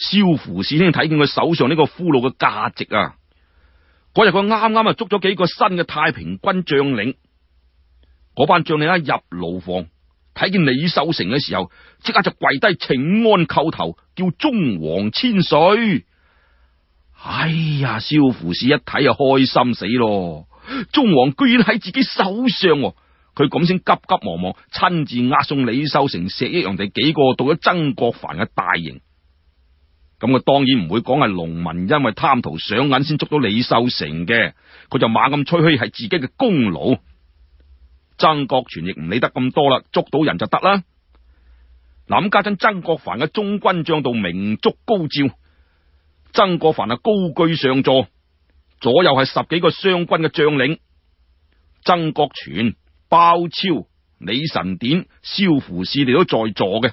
萧扶师兄睇见佢手上呢个俘虏嘅价值啊！嗰日佢啱啱啊捉咗几个新嘅太平军将领，嗰班将领一入牢房，睇见李秀成嘅时候，即刻就跪低请安叩头，叫中王千岁。哎呀，萧扶师一睇啊，开心死咯！中王居然喺自己手上，佢咁先急急忙忙亲自押送李秀成、石一阳地几个到咗曾国藩嘅大营。咁佢当然唔会讲系农民因为贪图上银先捉到李秀成嘅，佢就猛咁吹嘘系自己嘅功劳。曾国全亦唔理得咁多啦，捉到人就得啦。咁家阵曾国藩嘅中军将度明烛高照，曾国藩啊高居上座，左右系十几个湘军嘅将领，曾国全、包超、李神典、萧扶士，你都在座嘅。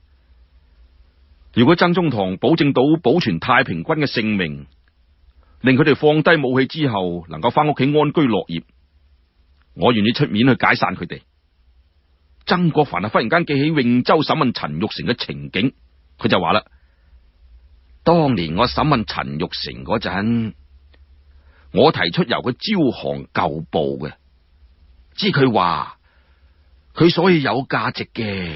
如果曾中堂保证到保存太平军嘅性命，令佢哋放低武器之后，能够翻屋企安居乐业，我愿意出面去解散佢哋。曾国藩啊，忽然间记起永州审问陈玉成嘅情景，佢就话啦：当年我审问陈玉成嗰阵，我提出由佢招降旧部嘅，知佢话佢所以有价值嘅。